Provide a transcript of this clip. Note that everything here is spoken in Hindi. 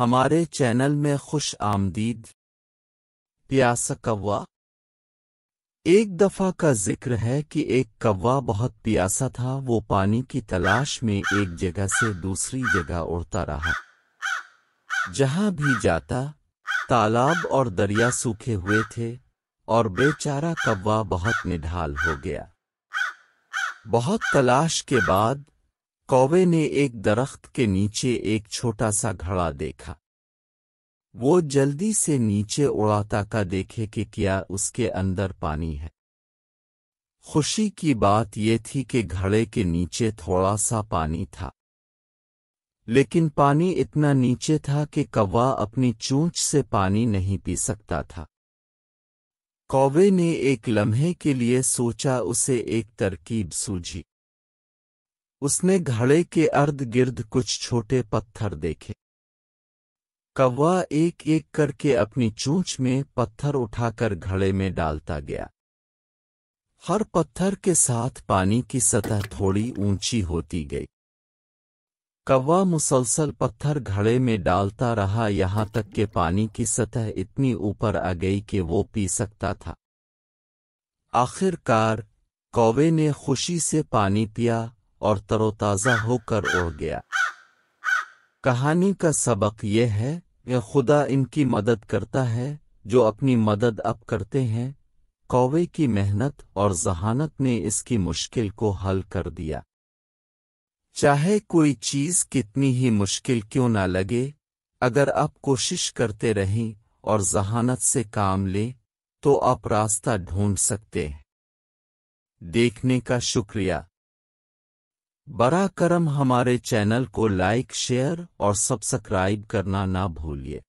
हमारे चैनल में खुश आमदीद प्यास कौवा एक दफ़ा का जिक्र है कि एक कौवा बहुत प्यासा था वो पानी की तलाश में एक जगह से दूसरी जगह उड़ता रहा जहां भी जाता तालाब और दरिया सूखे हुए थे और बेचारा कौवा बहुत निढाल हो गया बहुत तलाश के बाद कौवे ने एक दरख्त के नीचे एक छोटा सा घड़ा देखा वो जल्दी से नीचे उड़ाता का देखे कि क्या उसके अंदर पानी है खुशी की बात ये थी कि घड़े के नीचे थोड़ा सा पानी था लेकिन पानी इतना नीचे था कि कौवा अपनी चूंच से पानी नहीं पी सकता था कौवे ने एक लम्हे के लिए सोचा उसे एक तरकीब सूझी उसने घड़े के अर्ध गिर्द कुछ छोटे पत्थर देखे कौवा एक एक करके अपनी चूंच में पत्थर उठाकर घड़े में डालता गया हर पत्थर के साथ पानी की सतह थोड़ी ऊंची होती गई कौवा मुसलसल पत्थर घड़े में डालता रहा यहां तक कि पानी की सतह इतनी ऊपर आ गई कि वो पी सकता था आखिरकार कौवे ने खुशी से पानी पिया और तरोताज़ा होकर उड़ गया कहानी का सबक यह है कि खुदा इनकी मदद करता है जो अपनी मदद अब करते हैं कौवे की मेहनत और जहानत ने इसकी मुश्किल को हल कर दिया चाहे कोई चीज कितनी ही मुश्किल क्यों ना लगे अगर आप कोशिश करते रहें और जहानत से काम लें तो आप रास्ता ढूंढ सकते हैं देखने का शुक्रिया बरा करम हमारे चैनल को लाइक शेयर और सब्सक्राइब करना ना भूलिए